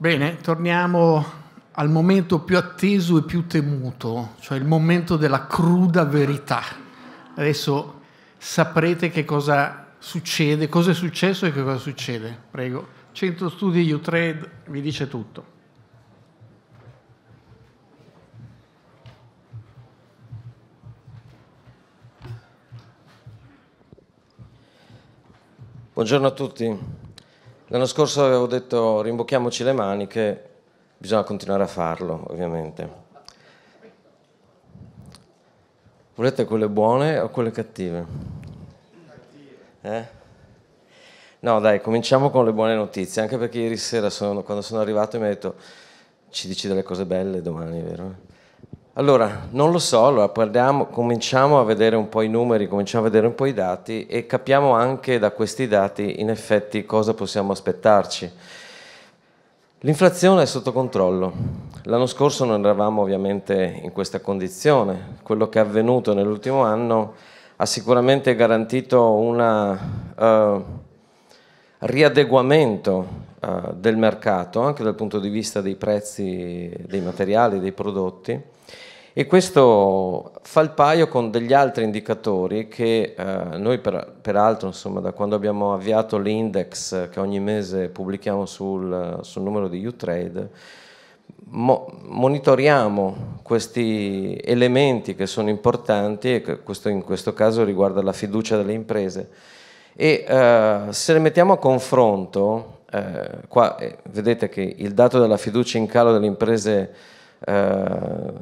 Bene, torniamo al momento più atteso e più temuto, cioè il momento della cruda verità. Adesso saprete che cosa succede, cosa è successo e che cosa succede. Prego. Centro Studi U-Trade vi dice tutto. Buongiorno a tutti. L'anno scorso avevo detto rimbocchiamoci le maniche, bisogna continuare a farlo ovviamente. Volete quelle buone o quelle cattive? Eh? No dai, cominciamo con le buone notizie, anche perché ieri sera sono, quando sono arrivato mi ha detto ci dici delle cose belle domani, vero? Allora, non lo so, allora parliamo, cominciamo a vedere un po' i numeri, cominciamo a vedere un po' i dati e capiamo anche da questi dati in effetti cosa possiamo aspettarci. L'inflazione è sotto controllo. L'anno scorso non eravamo ovviamente in questa condizione. Quello che è avvenuto nell'ultimo anno ha sicuramente garantito un uh, eh, riadeguamento uh, del mercato, anche dal punto di vista dei prezzi dei materiali, dei prodotti e questo fa il paio con degli altri indicatori che eh, noi per, peraltro insomma, da quando abbiamo avviato l'index eh, che ogni mese pubblichiamo sul, eh, sul numero di U-Trade, mo monitoriamo questi elementi che sono importanti e questo in questo caso riguarda la fiducia delle imprese e eh, se le mettiamo a confronto, eh, qua eh, vedete che il dato della fiducia in calo delle imprese eh,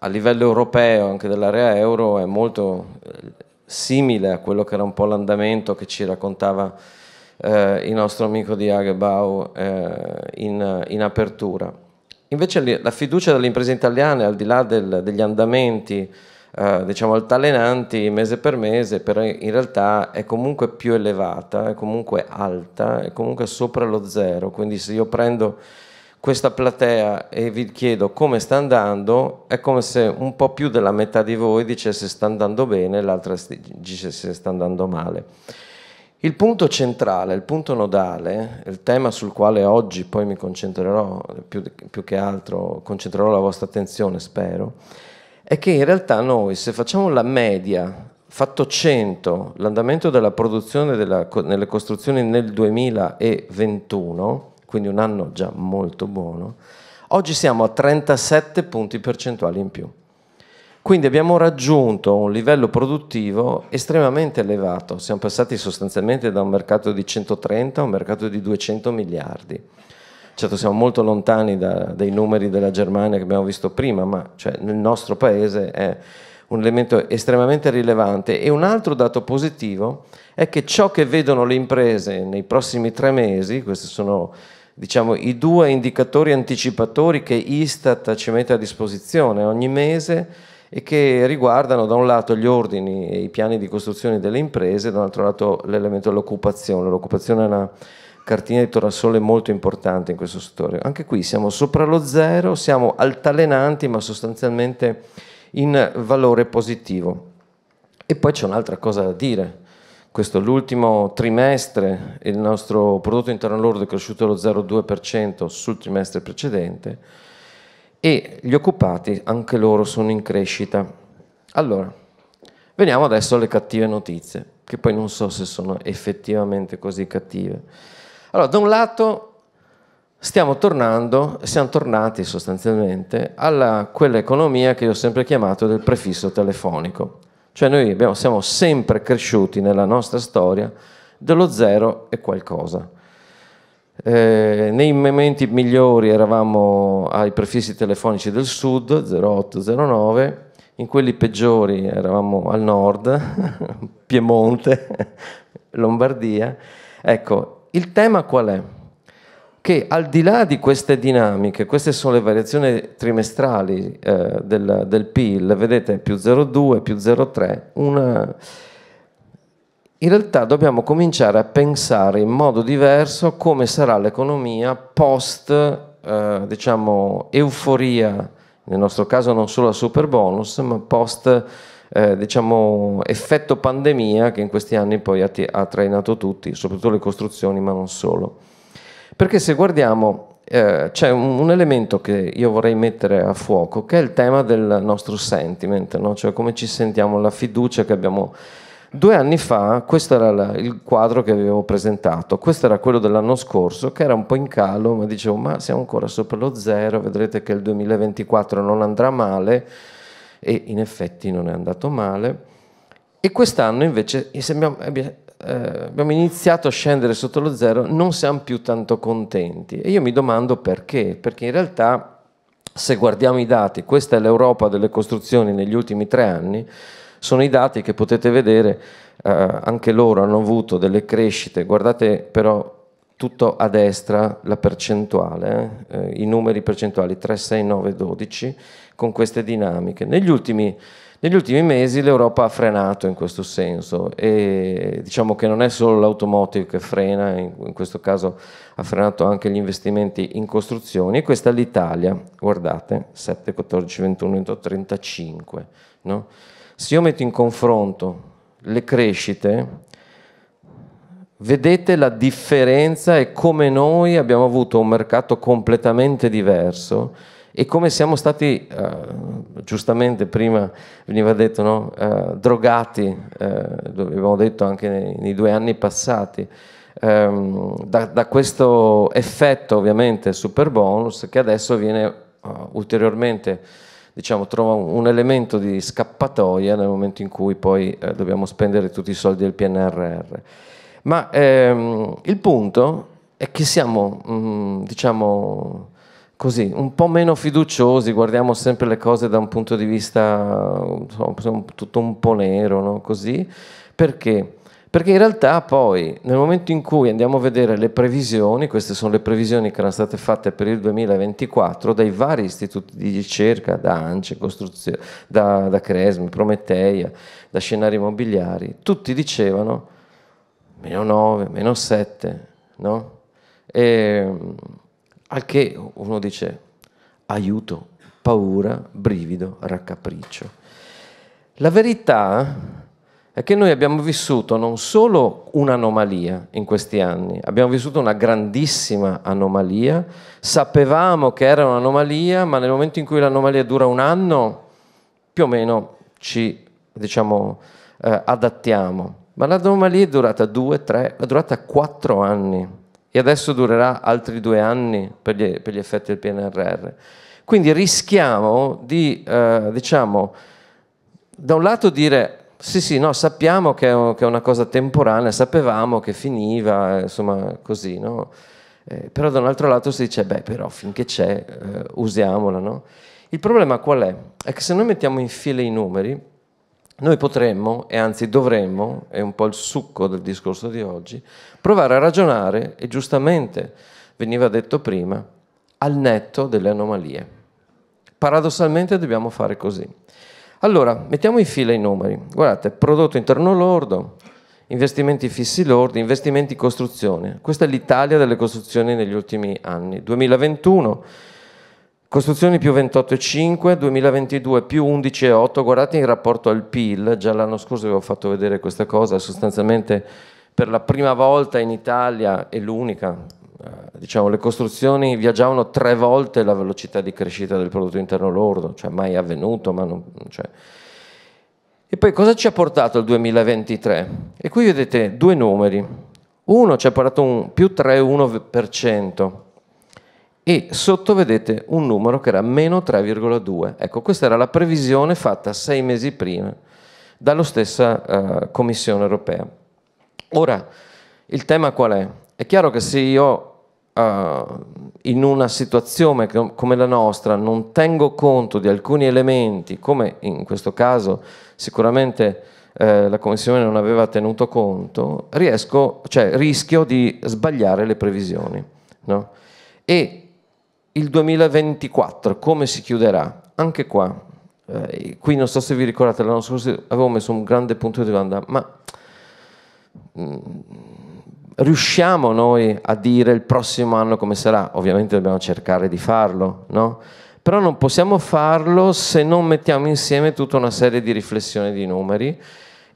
a livello europeo, anche dell'area euro, è molto eh, simile a quello che era un po' l'andamento che ci raccontava eh, il nostro amico di Hagebau eh, in, in, apertura. Invece la fiducia delle imprese italiane, al di là del, degli andamenti, Uh, diciamo altalenanti mese per mese, però in realtà è comunque più elevata, è comunque alta, è comunque sopra lo zero. Quindi se io prendo questa platea e vi chiedo come sta andando, è come se un po' più della metà di voi dicesse sta andando bene e l'altra dicesse sta andando male. Il punto centrale, il punto nodale, il tema sul quale oggi poi mi concentrerò, più, più che altro concentrerò la vostra attenzione, spero, è che in realtà noi se facciamo la media fatto 100 l'andamento della produzione della, nelle costruzioni nel 2021, quindi un anno già molto buono, oggi siamo a 37 punti percentuali in più. Quindi abbiamo raggiunto un livello produttivo estremamente elevato, siamo passati sostanzialmente da un mercato di 130 a un mercato di 200 miliardi. Certo siamo molto lontani da, dai numeri della Germania che abbiamo visto prima, ma cioè, nel nostro paese è un elemento estremamente rilevante. E un altro dato positivo è che ciò che vedono le imprese nei prossimi tre mesi, queste sono diciamo, i due indicatori anticipatori che Istat ci mette a disposizione ogni mese e che riguardano da un lato gli ordini e i piani di costruzione delle imprese, dall'altro lato l'elemento dell'occupazione. L'occupazione è una cartina di tornasole molto importante in questo settore. Anche qui siamo sopra lo zero, siamo altalenanti ma sostanzialmente in valore positivo. E poi c'è un'altra cosa da dire, questo è l'ultimo trimestre, il nostro prodotto interno lordo è cresciuto allo 0,2% sul trimestre precedente e gli occupati anche loro sono in crescita. Allora, veniamo adesso alle cattive notizie, che poi non so se sono effettivamente così cattive. Allora, da un lato stiamo tornando, siamo tornati sostanzialmente a quell'economia che io ho sempre chiamato del prefisso telefonico. Cioè noi abbiamo, siamo sempre cresciuti nella nostra storia dello zero e qualcosa. Eh, nei momenti migliori eravamo ai prefissi telefonici del sud, 08, 09, in quelli peggiori eravamo al nord, Piemonte, Lombardia. Ecco, il tema qual è? che al di là di queste dinamiche, queste sono le variazioni trimestrali eh, del, del, PIL, vedete più 0,2, più 0,3, una... in realtà dobbiamo cominciare a pensare in modo diverso come sarà l'economia post, eh, diciamo, euforia, nel nostro caso non solo a super bonus, ma post... Eh, diciamo, effetto pandemia che in questi anni poi ha, ha trainato tutti, soprattutto le costruzioni, ma non solo. Perché se guardiamo eh, c'è un, un, elemento che io vorrei mettere a fuoco, che è il tema del nostro sentiment, no? cioè come ci sentiamo, la fiducia che abbiamo. Due anni fa, questo era la, il quadro che avevo presentato, questo era quello dell'anno scorso, che era un po' in calo, ma dicevo, ma siamo ancora sopra lo zero, vedrete che il 2024 non andrà male, e in effetti non è andato male. E quest'anno invece sembriamo, eh, eh, abbiamo iniziato a scendere sotto lo zero, non siamo più tanto contenti. E io mi domando perché, perché in realtà se guardiamo i dati, questa è l'Europa delle costruzioni negli ultimi tre anni, sono i dati che potete vedere, eh, anche loro hanno avuto delle crescite, guardate però tutto a destra la percentuale, eh, eh i numeri percentuali 3, 6, 9, 12, con queste dinamiche. Negli ultimi negli ultimi mesi l'Europa ha frenato in questo senso e diciamo che non è solo l'automotive che frena, in questo caso ha frenato anche gli investimenti in costruzioni e questa è l'Italia, guardate, 7, 14, 21, 35. No? Se io metto in confronto le crescite, vedete la differenza e come noi abbiamo avuto un mercato completamente diverso e come siamo stati, eh, giustamente prima veniva detto, no? eh, drogati, eh, abbiamo detto anche nei, nei due anni passati, ehm, da, da, questo effetto ovviamente super bonus che adesso viene uh, ulteriormente diciamo, trova un elemento di scappatoia nel momento in cui poi eh, dobbiamo spendere tutti i soldi del PNRR. Ma ehm, il punto è che siamo, mh, mm, diciamo, così, un po' meno fiduciosi, guardiamo sempre le cose da un punto di vista insomma, tutto un po' nero, no? così, perché? Perché in realtà poi nel momento in cui andiamo a vedere le previsioni, queste sono le previsioni che erano state fatte per il 2024 dai vari istituti di ricerca, da ANCE, da, da Cresmi, Prometeia, da scenari immobiliari, tutti dicevano meno 9, meno 7, no? E, ehm, al che uno dice aiuto, paura, brivido, raccapriccio. La verità è che noi abbiamo vissuto non solo un'anomalia in questi anni, abbiamo vissuto una grandissima anomalia, sapevamo che era un'anomalia, ma nel momento in cui l'anomalia dura un anno, più o meno ci diciamo, eh, adattiamo. Ma l'anomalia è durata due, tre, è durata quattro anni e adesso durerà altri due anni per gli, per gli effetti del PNRR. Quindi rischiamo di, eh, diciamo, da un lato dire sì, sì, no, sappiamo che è, una cosa temporanea, sapevamo che finiva, eh, insomma, così, no? Eh, però da un altro lato si dice, beh, però finché c'è, eh, usiamola, no? Il problema qual è? È che se noi mettiamo in fila i numeri, noi potremmo, e anzi dovremmo, è un po' il succo del discorso di oggi, provare a ragionare, e giustamente veniva detto prima, al netto delle anomalie. Paradossalmente dobbiamo fare così. Allora, mettiamo in fila i numeri. Guardate, prodotto interno lordo, investimenti fissi lordi, investimenti in costruzione. Questa è l'Italia delle costruzioni negli ultimi anni. 2021 Costruzioni più 28,5, 2022 più 11,8, guardate in rapporto al PIL, già l'anno scorso ho fatto vedere questa cosa, sostanzialmente per la prima volta in Italia è l'unica, eh, diciamo, le costruzioni viaggiavano tre volte la velocità di crescita del prodotto interno lordo, cioè mai avvenuto, ma non, cioè. E poi cosa ci ha portato il 2023? E qui vedete due numeri. Uno ci ha portato un più 3,1%, e sotto vedete un numero che era meno 3,2. Ecco, questa era la previsione fatta sei mesi prima dalla stessa eh, Commissione europea. Ora, il tema qual è? È chiaro che se io eh, in una situazione come la nostra non tengo conto di alcuni elementi, come in questo caso sicuramente eh, la Commissione non aveva tenuto conto, riesco, cioè, rischio di sbagliare le previsioni. No? E il 2024 come si chiuderà? Anche qua, eh, qui non so se vi ricordate, l'anno scorso avevo messo un grande punto di domanda, ma mm, riusciamo noi a dire il prossimo anno come sarà? Ovviamente dobbiamo cercare di farlo, no? Però non possiamo farlo se non mettiamo insieme tutta una serie di riflessioni di numeri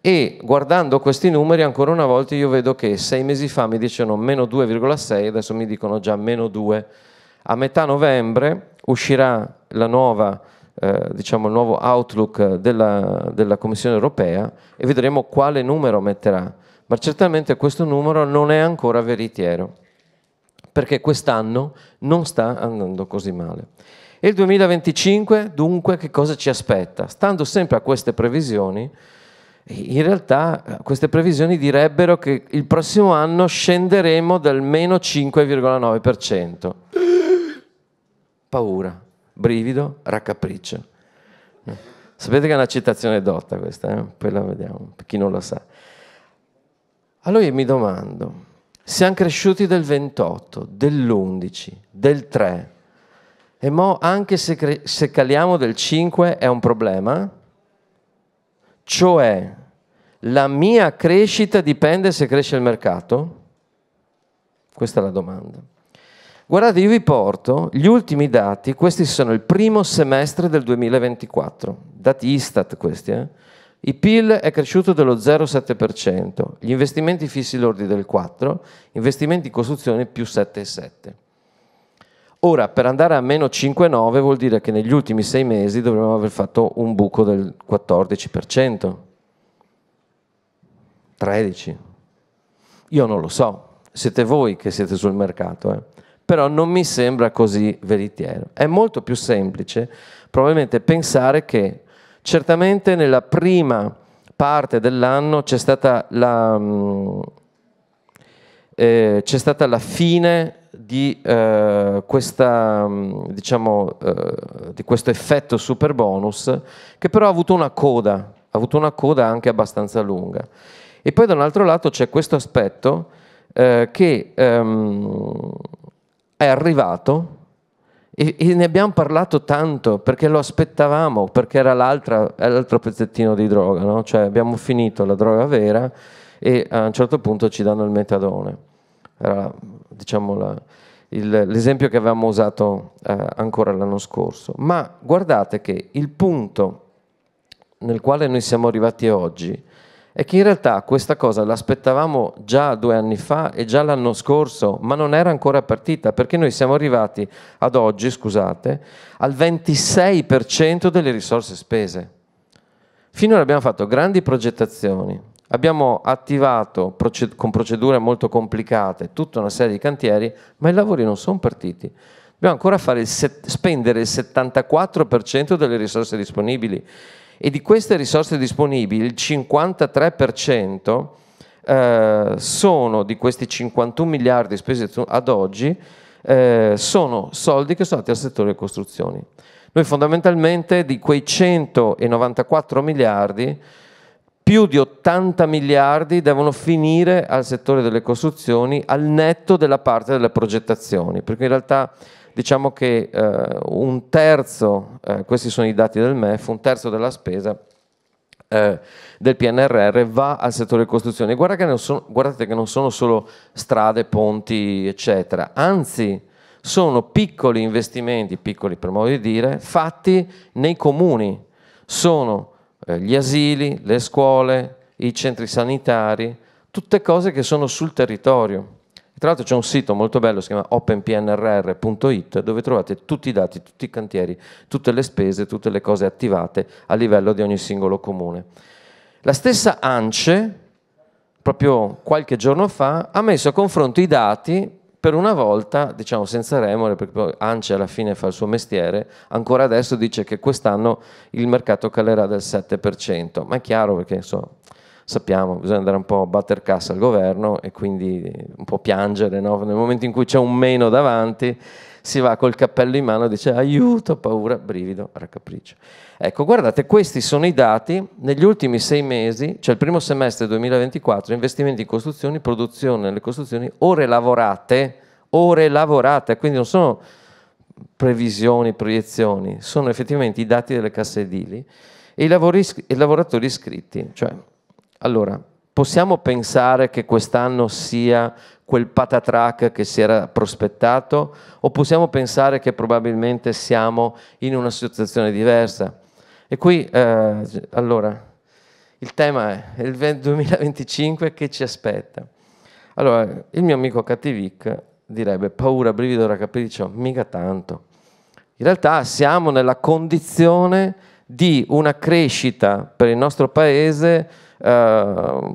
e guardando questi numeri ancora una volta io vedo che sei mesi fa mi dicevano meno 2,6 adesso mi dicono già meno 2 a metà novembre uscirà nuova, eh, diciamo, il nuovo outlook della, della Commissione europea e vedremo quale numero metterà. Ma certamente questo numero non è ancora veritiero, perché quest'anno non sta andando così male. E il 2025 dunque che cosa ci aspetta? Stando sempre a queste previsioni, in realtà eh, queste previsioni direbbero che il prossimo anno scenderemo dal meno 5,9% paura, brivido, raccapriccio. Sapete che è una citazione dotta questa, eh? poi la vediamo, per chi non la sa. Allora io mi domando, siamo cresciuti del 28, dell'11, del 3, e mo anche se, se caliamo del 5 è un problema? Cioè, la mia crescita dipende se cresce il mercato? Questa è la domanda. Guardate, io vi porto gli ultimi dati, questi sono il primo semestre del 2024, dati Istat questi. Eh? Il PIL è cresciuto dello 0,7%, gli investimenti fissi lordi del 4%, investimenti in costruzione più 7,7%. Ora, per andare a meno 5,9 vuol dire che negli ultimi sei mesi dovremmo aver fatto un buco del 14%. 13%. Io non lo so, siete voi che siete sul mercato. Eh? però non mi sembra così veritiero. È molto più semplice probabilmente pensare che certamente nella prima parte dell'anno c'è stata, mm, eh, stata la, fine di, eh, questa, mm, diciamo, eh, di questo effetto super bonus che però ha avuto una coda, ha avuto una coda anche abbastanza lunga. E poi da un altro lato c'è questo aspetto eh, che ehm, è arrivato e, e, ne abbiamo parlato tanto perché lo aspettavamo, perché era l'altro pezzettino di droga, no? cioè abbiamo finito la droga vera e a un certo punto ci danno il metadone. Era diciamo, la, il, l'esempio che avevamo usato eh, ancora l'anno scorso. Ma guardate che il punto nel quale noi siamo arrivati oggi è che in realtà questa cosa l'aspettavamo già due anni fa e già l'anno scorso, ma non era ancora partita, perché noi siamo arrivati ad oggi, scusate, al 26% delle risorse spese. Finora abbiamo fatto grandi progettazioni, abbiamo attivato proced- con procedure molto complicate tutta una serie di cantieri, ma i lavori non sono partiti. Dobbiamo ancora il spendere il 74% delle risorse disponibili e di queste risorse disponibili il 53% eh, sono di questi 51 miliardi spesi ad oggi eh, sono soldi che sono andati al settore delle costruzioni. Noi fondamentalmente di quei 194 miliardi più di 80 miliardi devono finire al settore delle costruzioni al netto della parte delle progettazioni, perché in realtà diciamo che eh, un terzo, eh, questi sono i dati del MEF, un terzo della spesa eh, del PNRR va al settore costruzione. Guarda che sono, guardate che non sono solo strade, ponti, eccetera, anzi sono piccoli investimenti, piccoli per modo di dire, fatti nei comuni. Sono eh, gli asili, le scuole, i centri sanitari, tutte cose che sono sul territorio. Tra l'altro c'è un sito molto bello, si chiama openpnrr.it, dove trovate tutti i dati, tutti i cantieri, tutte le spese, tutte le cose attivate a livello di ogni singolo comune. La stessa ANCE, proprio qualche giorno fa, ha messo a confronto i dati per una volta, diciamo senza remore, perché ANCE alla fine fa il suo mestiere, ancora adesso dice che quest'anno il mercato calerà del 7%, ma è chiaro perché insomma, sappiamo, bisogna andare un po' a batter cassa al governo e quindi un po' piangere, no? nel momento in cui c'è un meno davanti si va col cappello in mano e dice aiuto, paura, brivido, raccapriccio. Ecco, guardate, questi sono i dati negli ultimi sei mesi, cioè il primo semestre 2024, investimenti in costruzioni, produzione nelle costruzioni, ore lavorate, ore lavorate, quindi non sono previsioni, proiezioni, sono effettivamente i dati delle casse edili e i, lavori, i lavoratori iscritti, cioè allora, possiamo pensare che quest'anno sia quel patatrack che si era prospettato o possiamo pensare che probabilmente siamo in una situazione diversa? E qui, eh, allora, il tema è il 2025 che ci aspetta. Allora, il mio amico Cattivic direbbe paura, brivido raccapriccio, oh, mica tanto. In realtà siamo nella condizione di una crescita per il nostro paese Ehm,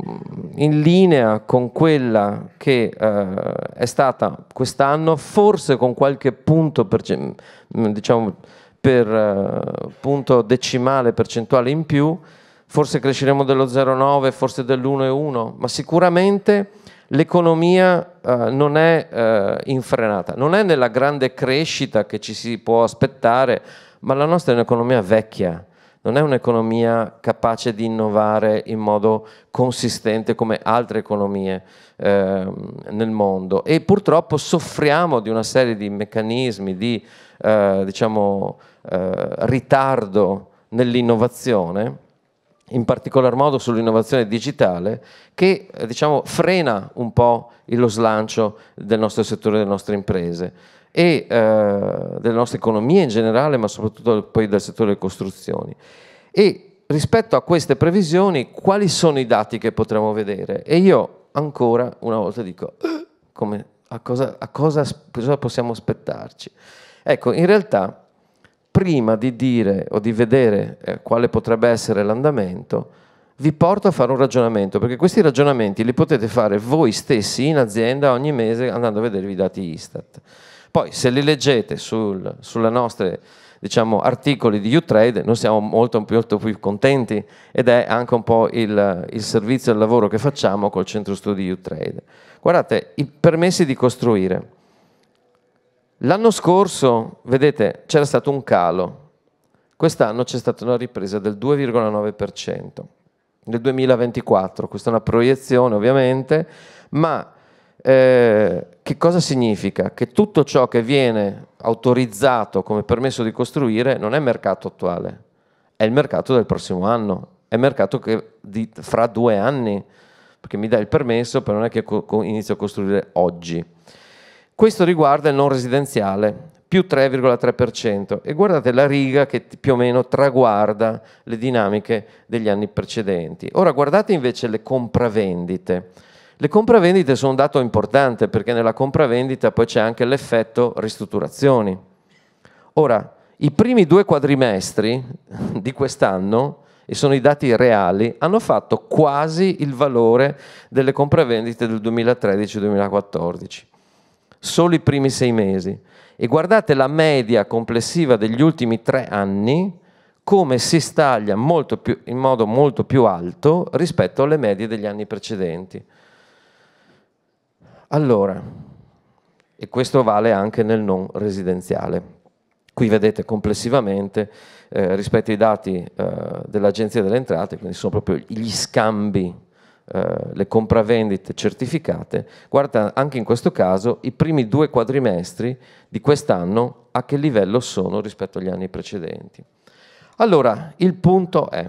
in linea con quella che eh, è stata quest'anno, forse con qualche punto per, mm, diciamo, per eh, punto decimale percentuale in più, forse cresceremo dello 0,9, forse dell'1,1, ma sicuramente l'economia eh, non è eh, infrenata, non è nella grande crescita che ci si può aspettare, ma la nostra è un'economia vecchia, non è un'economia capace di innovare in modo consistente come altre economie eh, nel mondo e purtroppo soffriamo di una serie di meccanismi di eh, diciamo, eh, ritardo nell'innovazione in particolar modo sull'innovazione digitale, che eh, diciamo, frena un po' lo slancio del nostro settore, delle nostre imprese e eh, della nostra economia in generale, ma soprattutto poi del settore delle costruzioni. E rispetto a queste previsioni, quali sono i dati che potremmo vedere? E io ancora una volta dico, come, a, cosa, a cosa, cosa possiamo aspettarci? Ecco, in realtà prima di dire o di vedere eh, quale potrebbe essere l'andamento, vi porto a fare un ragionamento, perché questi ragionamenti li potete fare voi stessi in azienda ogni mese andando a vedere i dati Istat. Poi se li leggete sul, sulle nostre diciamo, articoli di Utrade, noi siamo molto, molto più contenti ed è anche un po' il, il servizio e il lavoro che facciamo col centro studi Utrade. Guardate, i permessi di costruire. L'anno scorso, vedete, c'era stato un calo, quest'anno c'è stata una ripresa del 2,9%. Nel 2024, questa è una proiezione ovviamente, ma eh, che cosa significa? Che tutto ciò che viene autorizzato come permesso di costruire non è mercato attuale, è il mercato del prossimo anno, è il mercato che di, fra due anni, perché mi dà il permesso, però non è che inizio a costruire oggi. Questo riguarda il non residenziale, più 3,3%. E guardate la riga che più o meno traguarda le dinamiche degli anni precedenti. Ora guardate invece le compravendite. Le compravendite sono un dato importante perché nella compravendita poi c'è anche l'effetto ristrutturazioni. Ora, i primi due quadrimestri di quest'anno, e sono i dati reali, hanno fatto quasi il valore delle compravendite del 2013-2014, solo i primi sei mesi. E guardate la media complessiva degli ultimi tre anni, come si staglia più, in modo molto più alto rispetto alle medie degli anni precedenti. Allora, e questo vale anche nel non residenziale. Qui vedete complessivamente eh, rispetto ai dati eh, dell'Agenzia delle Entrate, quindi sono proprio gli scambi, eh, le compravendite certificate, guarda anche in questo caso i primi due quadrimestri di quest'anno a che livello sono rispetto agli anni precedenti. Allora, il punto è,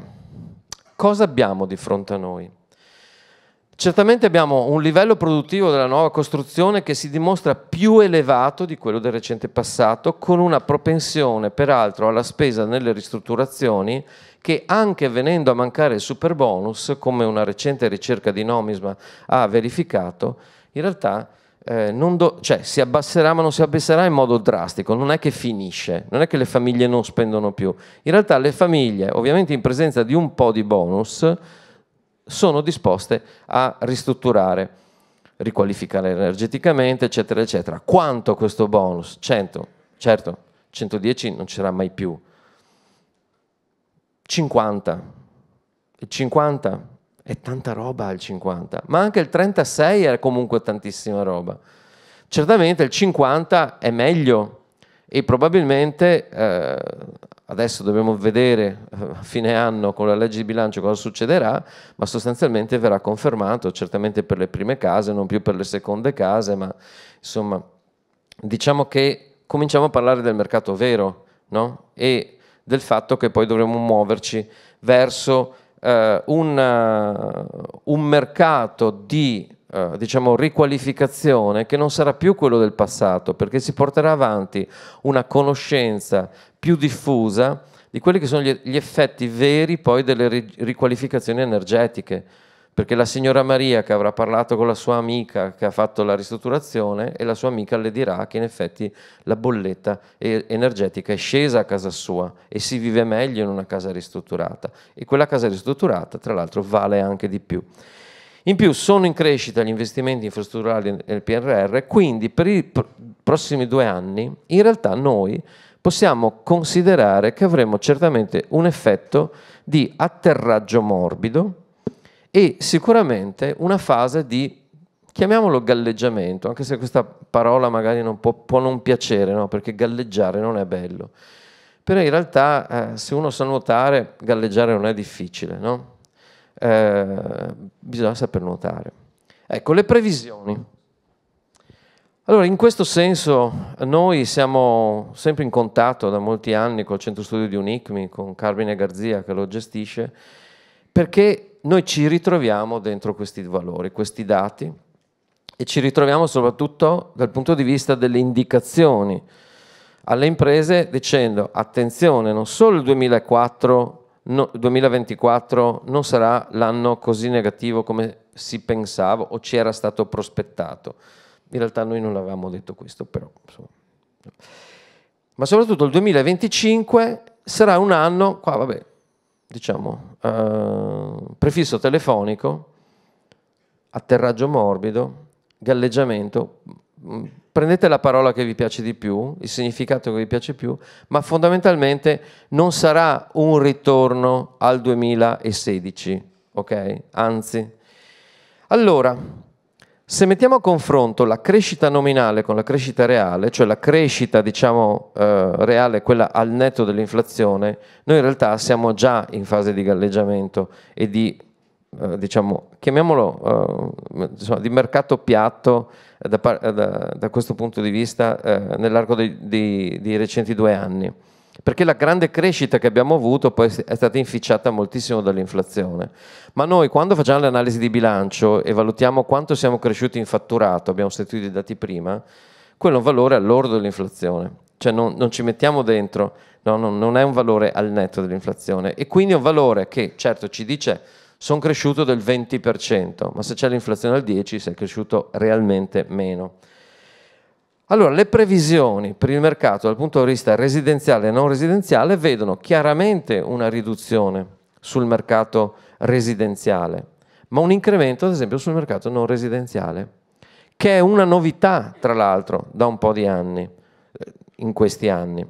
cosa abbiamo di fronte a noi? Certamente abbiamo un livello produttivo della nuova costruzione che si dimostra più elevato di quello del recente passato, con una propensione peraltro alla spesa nelle ristrutturazioni che anche venendo a mancare il super bonus, come una recente ricerca di Nomisma ha verificato, in realtà eh, do, cioè, si abbasserà ma non si abbasserà in modo drastico, non è che finisce, non è che le famiglie non spendono più. In realtà le famiglie, ovviamente in presenza di un po' di bonus, sono disposte a ristrutturare, riqualificare energeticamente, eccetera, eccetera. Quanto questo bonus? 100, certo, 110 non c'era mai più. 50, il 50 è tanta roba il 50, ma anche il 36 è comunque tantissima roba. Certamente il 50 è meglio e probabilmente eh, Adesso dobbiamo vedere eh, a fine anno con la legge di bilancio cosa succederà, ma sostanzialmente verrà confermato, certamente per le prime case, non più per le seconde case, ma insomma diciamo che cominciamo a parlare del mercato vero no? e del fatto che poi dovremo muoverci verso eh, un, eh, un mercato di eh, diciamo, riqualificazione che non sarà più quello del passato, perché si porterà avanti una conoscenza più diffusa di quelli che sono gli, effetti veri poi delle riqualificazioni energetiche. Perché la signora Maria che avrà parlato con la sua amica che ha fatto la ristrutturazione e la sua amica le dirà che in effetti la bolletta energetica è scesa a casa sua e si vive meglio in una casa ristrutturata. E quella casa ristrutturata, tra l'altro, vale anche di più. In più sono in crescita gli investimenti infrastrutturali nel PRR, quindi per i pr prossimi due anni in realtà noi possiamo considerare che avremo certamente un effetto di atterraggio morbido e sicuramente una fase di, chiamiamolo galleggiamento, anche se questa parola magari non può, può non piacere, no? perché galleggiare non è bello. Però in realtà eh, se uno sa nuotare, galleggiare non è difficile, no? Eh, bisogna saper nuotare. Ecco, le previsioni. Allora, in questo senso noi siamo sempre in contatto da molti anni col centro studio di Unicmi, con Carmine Garzia che lo gestisce, perché noi ci ritroviamo dentro questi valori, questi dati, e ci ritroviamo soprattutto dal punto di vista delle indicazioni alle imprese dicendo attenzione, non solo il 2004 no, 2024 non sarà l'anno così negativo come si pensava o ci era stato prospettato. In realtà noi non avevamo detto questo, però. Insomma. Ma soprattutto il 2025 sarà un anno, qua vabbè, diciamo, eh, prefisso telefonico, atterraggio morbido, galleggiamento, mm, prendete la parola che vi piace di più, il significato che vi piace più, ma fondamentalmente non sarà un ritorno al 2016, ok? Anzi. Allora, se mettiamo a confronto la crescita nominale con la crescita reale, cioè la crescita diciamo eh, reale, quella al netto dell'inflazione, noi in realtà siamo già in fase di galleggiamento e di eh, diciamo, chiamiamolo eh, insomma, di mercato piatto eh, da, eh, da, da, questo punto di vista nell'arco dei recenti due anni perché la grande crescita che abbiamo avuto poi è stata inficiata moltissimo dall'inflazione. Ma noi quando facciamo l'analisi di bilancio e valutiamo quanto siamo cresciuti in fatturato, abbiamo sentito i dati prima, quello è un valore all'ordo dell'inflazione, cioè non, non ci mettiamo dentro, no, non, non è un valore al netto dell'inflazione e quindi è un valore che certo ci dice sono cresciuto del 20%, ma se c'è l'inflazione al 10% si è cresciuto realmente meno. Allora, le previsioni per il mercato dal punto di vista residenziale e non residenziale vedono chiaramente una riduzione sul mercato residenziale, ma un incremento ad esempio sul mercato non residenziale, che è una novità tra l'altro da un po' di anni, eh, in questi anni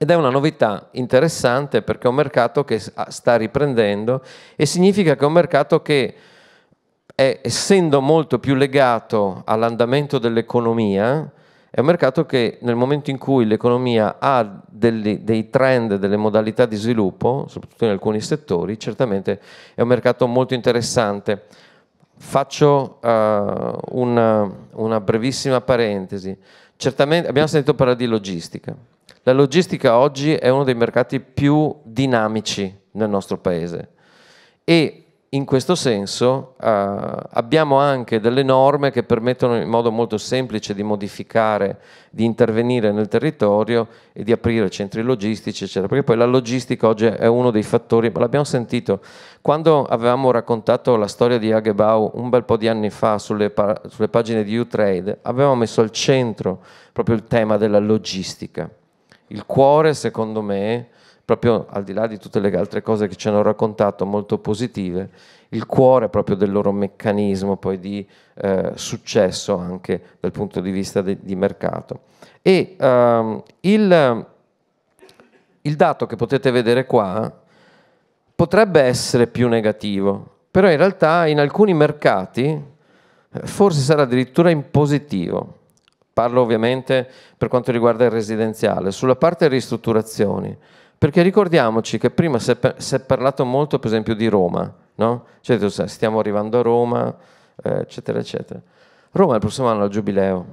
ed è una novità interessante perché è un mercato che sta riprendendo e significa che è un mercato che, è, essendo molto più legato all'andamento dell'economia, è un mercato che nel momento in cui l'economia ha degli, dei trend, delle modalità di sviluppo, soprattutto in alcuni settori, certamente è un mercato molto interessante. Faccio uh, una, una brevissima parentesi. Certamente abbiamo sentito parlare di logistica. La logistica oggi è uno dei mercati più dinamici nel nostro paese e in questo senso eh, abbiamo anche delle norme che permettono in modo molto semplice di modificare, di intervenire nel territorio e di aprire centri logistici, eccetera. Perché poi la logistica oggi è uno dei fattori, ma l'abbiamo sentito quando avevamo raccontato la storia di Hagebau un bel po' di anni fa sulle, sulle pagine di U-Trade, avevamo messo al centro proprio il tema della logistica. Il cuore, secondo me, proprio al di là di tutte le altre cose che ci hanno raccontato, molto positive, il cuore proprio del loro meccanismo poi di eh, successo anche dal punto di vista de, di mercato. E ehm, il, il dato che potete vedere qua potrebbe essere più negativo, però in realtà in alcuni mercati eh, forse sarà addirittura in positivo. Parlo ovviamente per quanto riguarda il residenziale. Sulla parte ristrutturazioni, perché ricordiamoci che prima si è, parlato molto per esempio di Roma, no? Cioè stiamo arrivando a Roma, eh, eccetera, eccetera. Roma il prossimo anno ha il giubileo.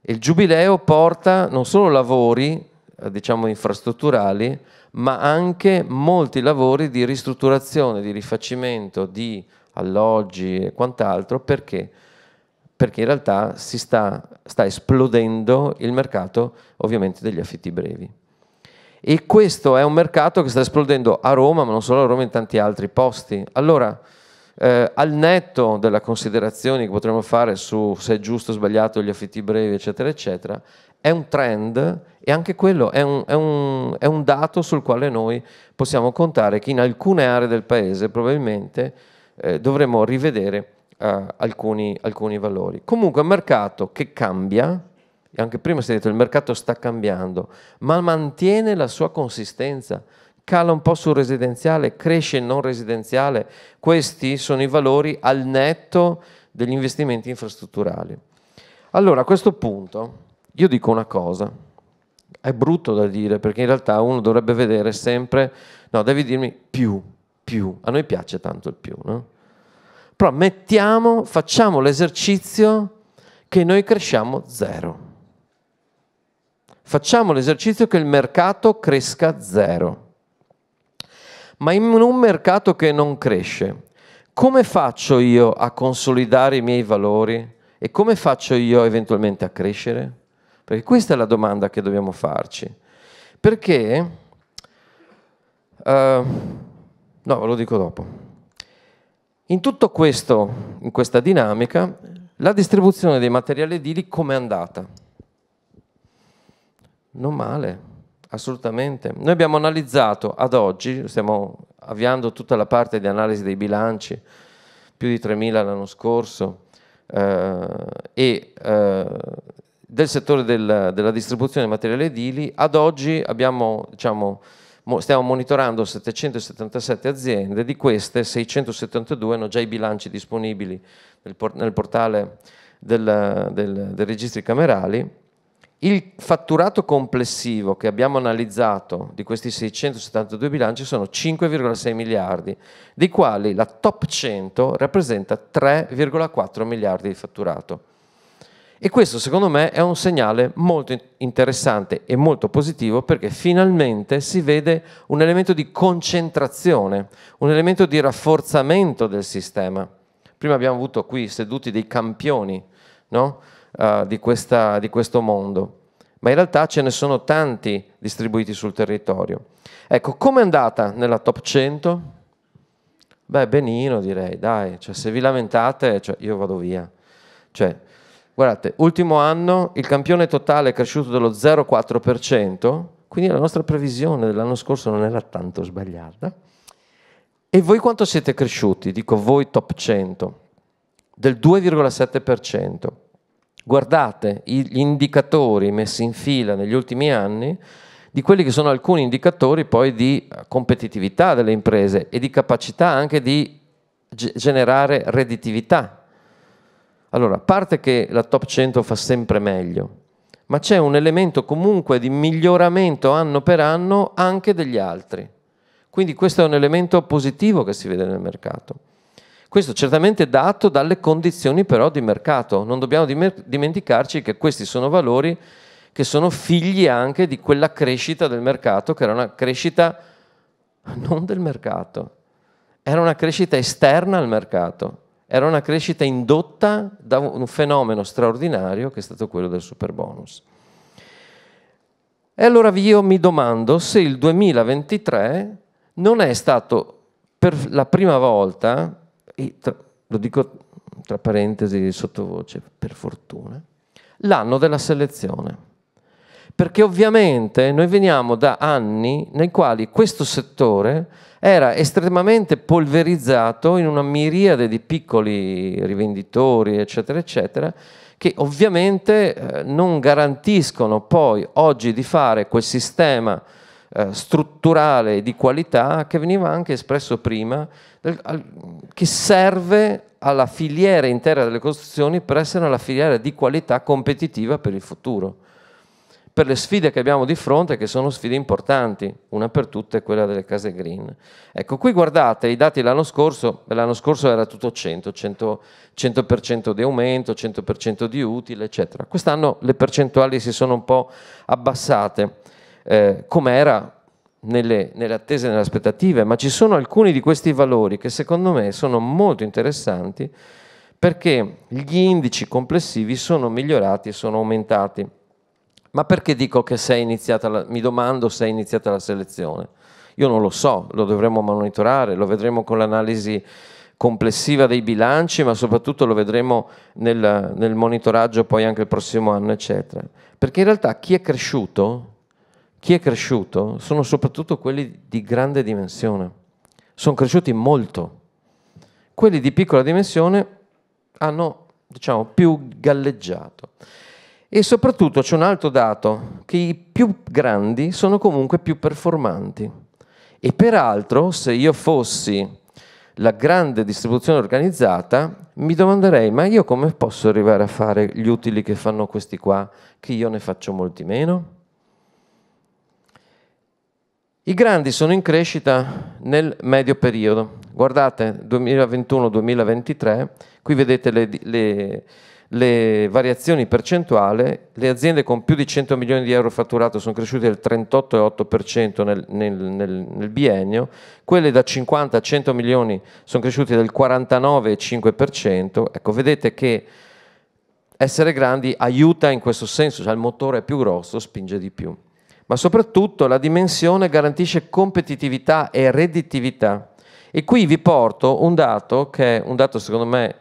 Il giubileo porta non solo lavori, eh, diciamo, infrastrutturali, ma anche molti lavori di ristrutturazione, di rifacimento, di alloggi e quant'altro, perché? perché in realtà si sta, sta esplodendo il mercato ovviamente degli affitti brevi. E questo è un mercato che sta esplodendo a Roma, ma non solo a Roma, in tanti altri posti. Allora, eh, al netto delle considerazioni che potremmo fare su se è giusto o sbagliato gli affitti brevi, eccetera, eccetera, è un trend e anche quello è un, è, un, è un, dato sul quale noi possiamo contare che in alcune aree del paese probabilmente eh, dovremo rivedere eh, alcuni, alcuni valori. Comunque è un mercato che cambia, anche prima si è detto il mercato sta cambiando, ma mantiene la sua consistenza, cala un po' sul residenziale, cresce il non residenziale, questi sono i valori al netto degli investimenti infrastrutturali. Allora a questo punto io dico una cosa, è brutto da dire perché in realtà uno dovrebbe vedere sempre, no devi dirmi più, più, a noi piace tanto il più, no? Però mettiamo, facciamo l'esercizio che noi cresciamo zero. Facciamo l'esercizio che il mercato cresca zero. Ma in un mercato che non cresce, come faccio io a consolidare i miei valori e come faccio io eventualmente a crescere? Perché questa è la domanda che dobbiamo farci. Perché... Uh, no, ve lo dico dopo. In tutto questo, in questa dinamica, la distribuzione dei materiali edili com'è andata? Non male, assolutamente. Noi abbiamo analizzato ad oggi, stiamo avviando tutta la parte di analisi dei bilanci, più di 3.000 l'anno scorso, eh, e eh, del settore del, della distribuzione dei materiali edili, ad oggi abbiamo diciamo, stiamo monitorando 777 aziende, di queste 672 hanno già i bilanci disponibili nel portale del, del, dei registri camerali. Il fatturato complessivo che abbiamo analizzato di questi 672 bilanci sono 5,6 miliardi, dei quali la top 100 rappresenta 3,4 miliardi di fatturato. E questo secondo me è un segnale molto interessante e molto positivo perché finalmente si vede un elemento di concentrazione, un elemento di rafforzamento del sistema. Prima abbiamo avuto qui seduti dei campioni no? uh, di, questa, di questo mondo, ma in realtà ce ne sono tanti distribuiti sul territorio. Ecco, com'è andata nella top 100? Beh, benino direi, dai, cioè, se vi lamentate cioè, io vado via. Cioè, Guardate, ultimo anno il campione totale è cresciuto dello 0,4%, quindi la nostra previsione dell'anno scorso non era tanto sbagliata. E voi quanto siete cresciuti? Dico voi top 100, del 2,7%. Guardate gli indicatori messi in fila negli ultimi anni di quelli che sono alcuni indicatori poi di eh, competitività delle imprese e di capacità anche di generare redditività allora, a parte che la top 100 fa sempre meglio, ma c'è un elemento comunque di miglioramento anno per anno anche degli altri. Quindi questo è un elemento positivo che si vede nel mercato. Questo certamente è dato dalle condizioni però di mercato. Non dobbiamo dimenticarci che questi sono valori che sono figli anche di quella crescita del mercato, che era una crescita non del mercato, era una crescita esterna al mercato era una crescita indotta da un fenomeno straordinario che è stato quello del super bonus. E allora io mi domando se il 2023 non è stato per la prima volta, lo dico tra parentesi sottovoce, per fortuna, l'anno della selezione. Perché ovviamente noi veniamo da anni nei quali questo settore era estremamente polverizzato in una miriade di piccoli rivenditori, eccetera, eccetera, che ovviamente eh, non garantiscono poi oggi di fare quel sistema eh, strutturale di qualità che veniva anche espresso prima, che serve alla filiera intera delle costruzioni per essere una filiera di qualità competitiva per il futuro per le sfide che abbiamo di fronte, che sono sfide importanti, una per tutte è quella delle case green. Ecco, qui guardate i dati l'anno scorso, l'anno scorso era tutto 100, 100%, 100 di aumento, 100% di utile, eccetera. Quest'anno le percentuali si sono un po' abbassate, eh, come era nelle, nelle attese e nelle aspettative, ma ci sono alcuni di questi valori che secondo me sono molto interessanti perché gli indici complessivi sono migliorati e sono aumentati. Ma perché dico che sei iniziata la, mi domando se è iniziata la selezione? Io non lo so, lo dovremo monitorare, lo vedremo con l'analisi complessiva dei bilanci, ma soprattutto lo vedremo nel, nel, monitoraggio poi anche il prossimo anno, eccetera. Perché in realtà chi è cresciuto, chi è cresciuto sono soprattutto quelli di grande dimensione, sono cresciuti molto. Quelli di piccola dimensione hanno, diciamo, più galleggiato. E soprattutto c'è un altro dato, che i più grandi sono comunque più performanti. E peraltro, se io fossi la grande distribuzione organizzata, mi domanderei, ma io come posso arrivare a fare gli utili che fanno questi qua, che io ne faccio molti meno? I grandi sono in crescita nel medio periodo. Guardate, 2021-2023, qui vedete le, le le variazioni percentuali, le aziende con più di 100 milioni di euro fatturato sono cresciute del 38,8% nel, nel, nel, nel, biennio, quelle da 50 a 100 milioni sono cresciute del 49,5%, ecco vedete che essere grandi aiuta in questo senso, cioè il motore è più grosso, spinge di più. Ma soprattutto la dimensione garantisce competitività e redditività. E qui vi porto un dato che è un dato secondo me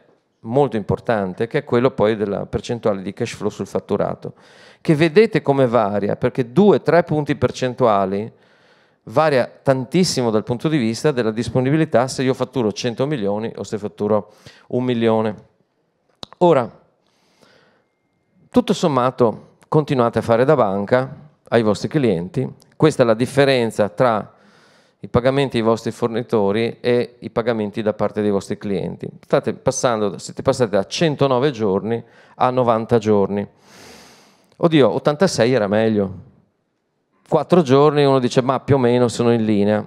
molto importante, che è quello poi della percentuale di cash flow sul fatturato, che vedete come varia, perché 2-3 punti percentuali varia tantissimo dal punto di vista della disponibilità se io fatturo 100 milioni o se fatturo un milione. Ora, tutto sommato, continuate a fare da banca ai vostri clienti, questa è la differenza tra i pagamenti ai vostri fornitori e i pagamenti da parte dei vostri clienti. State passando, siete passati da 109 giorni a 90 giorni. Oddio, 86 era meglio. 4 giorni uno dice ma più o meno sono in linea.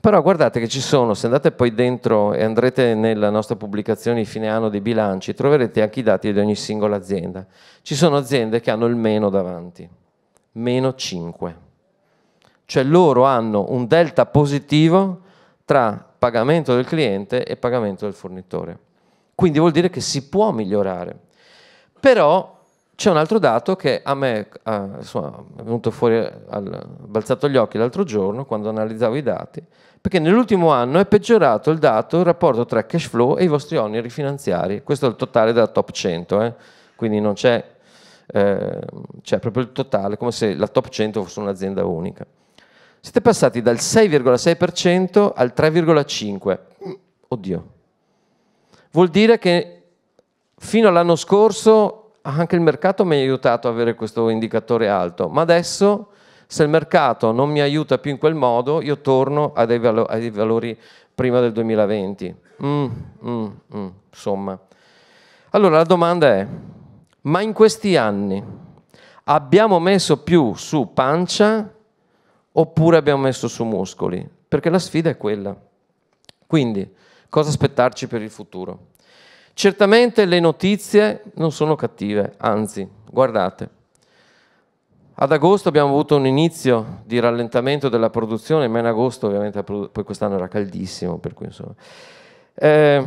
Però guardate che ci sono, se andate poi dentro e andrete nella nostra pubblicazione di fine anno dei bilanci, troverete anche i dati di ogni singola azienda. Ci sono aziende che hanno il meno davanti, meno 5 cioè loro hanno un delta positivo tra pagamento del cliente e pagamento del fornitore. Quindi vuol dire che si può migliorare. Però c'è un altro dato che a me eh, insomma, è venuto fuori, ha balzato gli occhi l'altro giorno quando analizzavo i dati, perché nell'ultimo anno è peggiorato il dato, il rapporto tra cash flow e i vostri oneri finanziari. Questo è il totale della top 100, eh? quindi non c'è, eh, c'è proprio il totale, come se la top 100 fosse un'azienda unica siete passati dal 6,6% al 3,5%. Oddio. Vuol dire che fino all'anno scorso anche il mercato mi ha aiutato ad avere questo indicatore alto, ma adesso se il mercato non mi aiuta più in quel modo, io torno a dei, valo a dei valori prima del 2020. Mm, mm, mm, insomma. Allora la domanda è, ma in questi anni abbiamo messo più su pancia oppure abbiamo messo su muscoli, perché la sfida è quella. Quindi, cosa aspettarci per il futuro? Certamente le notizie non sono cattive, anzi, guardate, ad agosto abbiamo avuto un inizio di rallentamento della produzione, ma in agosto ovviamente poi quest'anno era caldissimo, per cui insomma. Eh,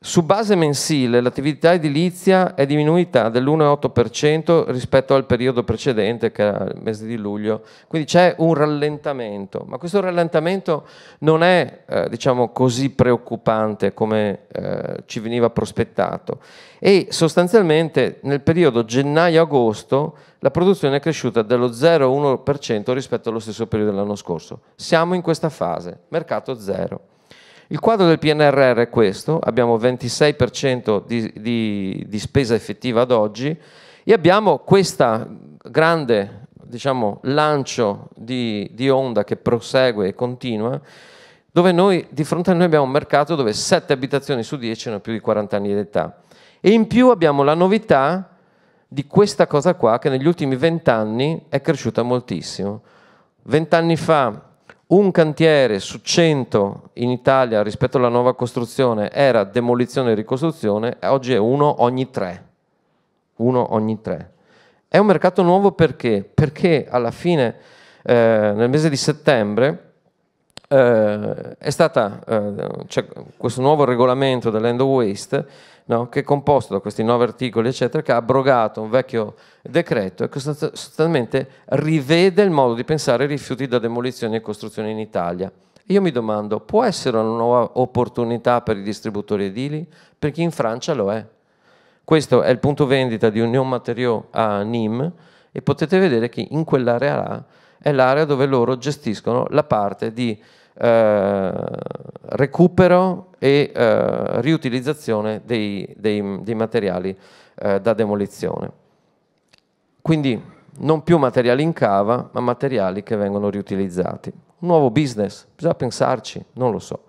su base mensile l'attività edilizia è diminuita dell'1,8% rispetto al periodo precedente, che era il mese di luglio, quindi c'è un rallentamento, ma questo rallentamento non è eh, diciamo così preoccupante come eh, ci veniva prospettato e sostanzialmente nel periodo gennaio-agosto la produzione è cresciuta dello 0,1% rispetto allo stesso periodo dell'anno scorso. Siamo in questa fase, mercato zero. Il quadro del PNRR è questo, abbiamo 26% di, di, di, spesa effettiva ad oggi e abbiamo questo grande diciamo, lancio di, di, onda che prosegue e continua, dove noi di fronte a noi abbiamo un mercato dove 7 abitazioni su 10 hanno più di 40 anni di età. E in più abbiamo la novità di questa cosa qua che negli ultimi 20 anni è cresciuta moltissimo. 20 anni fa un cantiere su 100 in Italia rispetto alla nuova costruzione era demolizione e ricostruzione, oggi è uno ogni tre. Uno ogni tre. È un mercato nuovo perché? Perché alla fine, eh, nel mese di settembre, eh, è stata, eh, c'è questo nuovo regolamento dell'end of waste no? che è composto da questi nove articoli, eccetera, che ha abrogato un vecchio decreto e che sostanzialmente rivede il modo di pensare ai rifiuti da demolizione e costruzione in Italia. Io mi domando, può essere una nuova opportunità per i distributori edili? Perché in Francia lo è. Questo è il punto vendita di Union Materiaux a Nîmes e potete vedere che in quell'area là è l'area dove loro gestiscono la parte di eh, recupero e eh, riutilizzazione dei, dei, dei materiali eh, da demolizione. Quindi non più materiali in cava, ma materiali che vengono riutilizzati. Un nuovo business, bisogna pensarci, non lo so.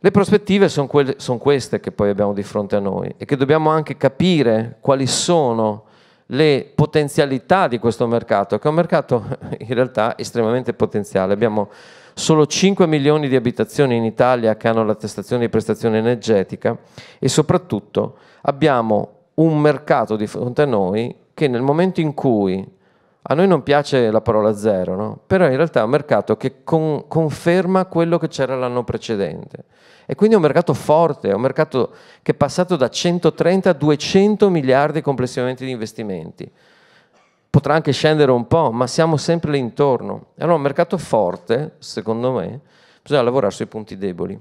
Le prospettive sono son queste che poi abbiamo di fronte a noi e che dobbiamo anche capire quali sono le potenzialità di questo mercato, che è un mercato in realtà estremamente potenziale. Abbiamo solo 5 milioni di abitazioni in Italia che hanno l'attestazione di prestazione energetica e soprattutto abbiamo un mercato di fronte a noi che nel momento in cui a noi non piace la parola zero, no? però in realtà è un mercato che con, conferma quello che c'era l'anno precedente. E quindi è un mercato forte, è un mercato che è passato da 130 a 200 miliardi complessivamente di investimenti potrà anche scendere un po', ma siamo sempre lì intorno. Allora un mercato forte, secondo me, bisogna lavorare sui punti deboli.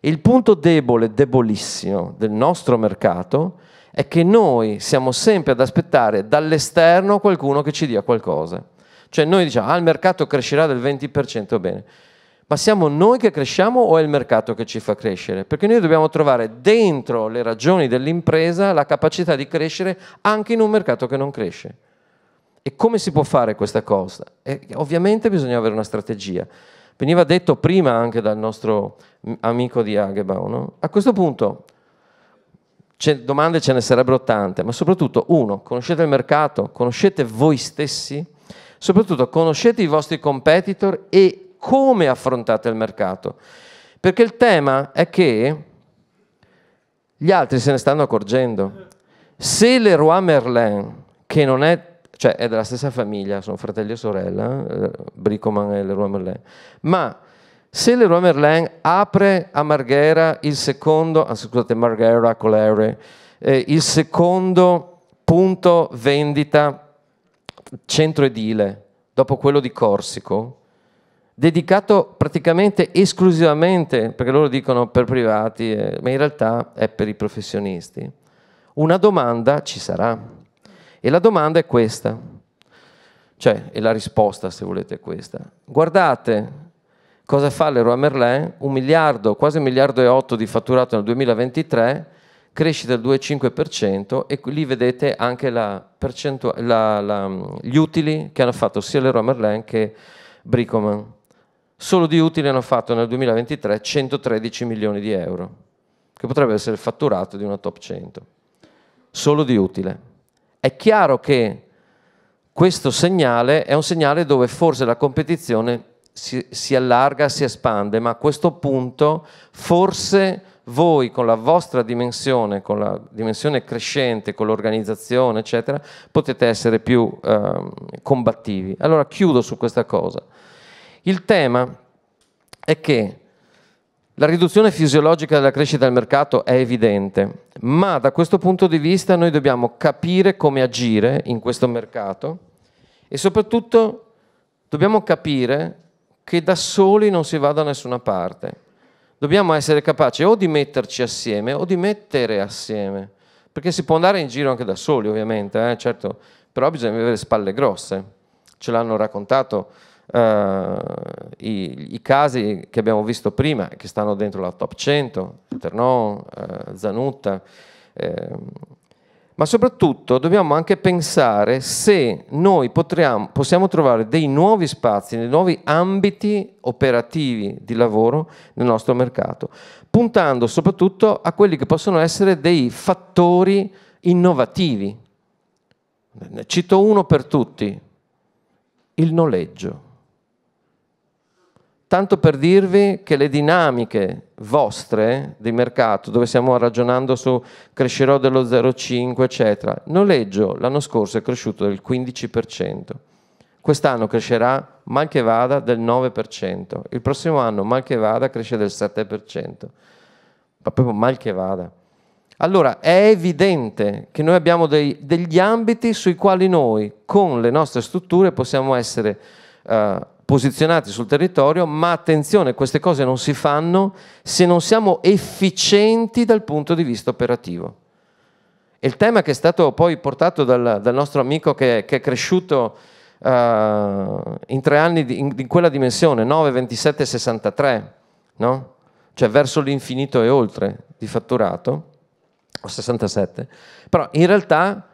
Il punto debole, debolissimo del nostro mercato è che noi siamo sempre ad aspettare dall'esterno qualcuno che ci dia qualcosa. Cioè noi diciamo, ah il mercato crescerà del 20%, bene. Ma siamo noi che cresciamo o è il mercato che ci fa crescere? Perché noi dobbiamo trovare dentro le ragioni dell'impresa la capacità di crescere anche in un mercato che non cresce. E come si può fare questa cosa? E ovviamente bisogna avere una strategia. Veniva detto prima anche dal nostro amico di Agebau, no? A questo punto domande ce ne sarebbero tante, ma soprattutto uno, conoscete il mercato, conoscete voi stessi, soprattutto conoscete i vostri competitor e come affrontate il mercato. Perché il tema è che gli altri se ne stanno accorgendo. Se le Leroy Merlin, che non è cioè è della stessa famiglia, sono fratelli e sorella, eh, Bricoman e Leroy Merlin, ma se Leroy Merlin apre a Marghera il secondo, ah, scusate, Marghera con eh, il secondo punto vendita centro edile, dopo quello di Corsico, dedicato praticamente esclusivamente, perché loro dicono per privati, eh, ma in realtà è per i professionisti, una domanda ci sarà e la domanda è questa, cioè, e la risposta se volete è questa. Guardate cosa fa Leroy Merlin, un miliardo, quasi un miliardo e otto di fatturato nel 2023, crescita del 2,5% e lì vedete anche la la, la, gli utili che hanno fatto sia Leroy Merlin che Bricoman. Solo di utili hanno fatto nel 2023 113 milioni di euro, che potrebbe essere il fatturato di una top 100. Solo di utile. È chiaro che questo segnale è un segnale dove forse la competizione si, si, allarga, si espande, ma a questo punto forse voi con la vostra dimensione, con la dimensione crescente, con l'organizzazione, eccetera, potete essere più eh, combattivi. Allora chiudo su questa cosa. Il tema è che la riduzione fisiologica della crescita del mercato è evidente, ma da questo punto di vista noi dobbiamo capire come agire in questo mercato e soprattutto dobbiamo capire che da soli non si va da nessuna parte. Dobbiamo essere capaci o di metterci assieme o di mettere assieme, perché si può andare in giro anche da soli ovviamente, eh, certo, però bisogna avere spalle grosse. Ce l'hanno raccontato Uh, i, i, casi che abbiamo visto prima, che stanno dentro la top 100, Ternò, uh, Zanutta, eh, ehm, ma soprattutto dobbiamo anche pensare se noi potriamo, possiamo trovare dei nuovi spazi, dei nuovi ambiti operativi di lavoro nel nostro mercato, puntando soprattutto a quelli che possono essere dei fattori innovativi. Ne cito uno per tutti, il noleggio Tanto per dirvi che le dinamiche vostre di mercato, dove stiamo ragionando su crescerò dello 0,5, eccetera, noleggio l'anno scorso è cresciuto del 15%, quest'anno crescerà mal che vada del 9%, il prossimo anno mal che vada cresce del 7%, ma proprio mal che vada. Allora è evidente che noi abbiamo dei, degli ambiti sui quali noi con le nostre strutture possiamo essere... Uh, posizionati sul territorio, ma attenzione, queste cose non si fanno se non siamo efficienti dal punto di vista operativo. Il tema che è stato poi portato dal, dal nostro amico che, che è cresciuto uh, in tre anni di, in, in, quella dimensione, 9, 27, 63, no? cioè verso l'infinito e oltre di fatturato, o 67, però in realtà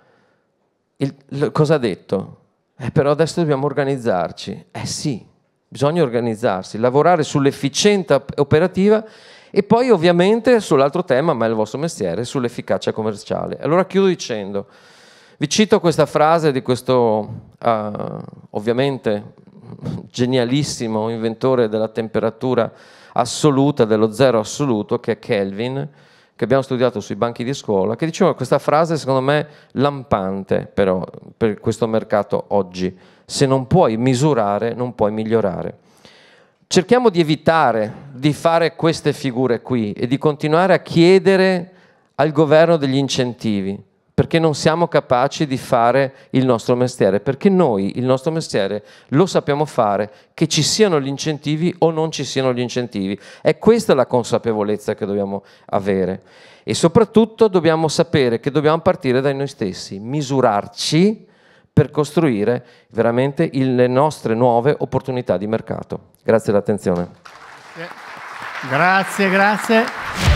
il, il, cosa ha detto? Eh, però adesso dobbiamo organizzarci. Eh sì, bisogna organizzarsi, lavorare sull'efficienza operativa e poi ovviamente sull'altro tema, ma è il vostro mestiere, sull'efficacia commerciale. Allora chiudo dicendo, vi cito questa frase di questo uh, ovviamente genialissimo inventore della temperatura assoluta, dello zero assoluto, che è Kelvin, che abbiamo studiato sui banchi di scuola, che diceva questa frase secondo me lampante però per questo mercato oggi, se non puoi misurare non puoi migliorare. Cerchiamo di evitare di fare queste figure qui e di continuare a chiedere al governo degli incentivi, perché non siamo capaci di fare il nostro mestiere, perché noi il nostro mestiere lo sappiamo fare, che ci siano gli incentivi o non ci siano gli incentivi. È questa la consapevolezza che dobbiamo avere e soprattutto dobbiamo sapere che dobbiamo partire da noi stessi, misurarci per costruire veramente le nostre nuove opportunità di mercato. Grazie dell'attenzione. Grazie, grazie.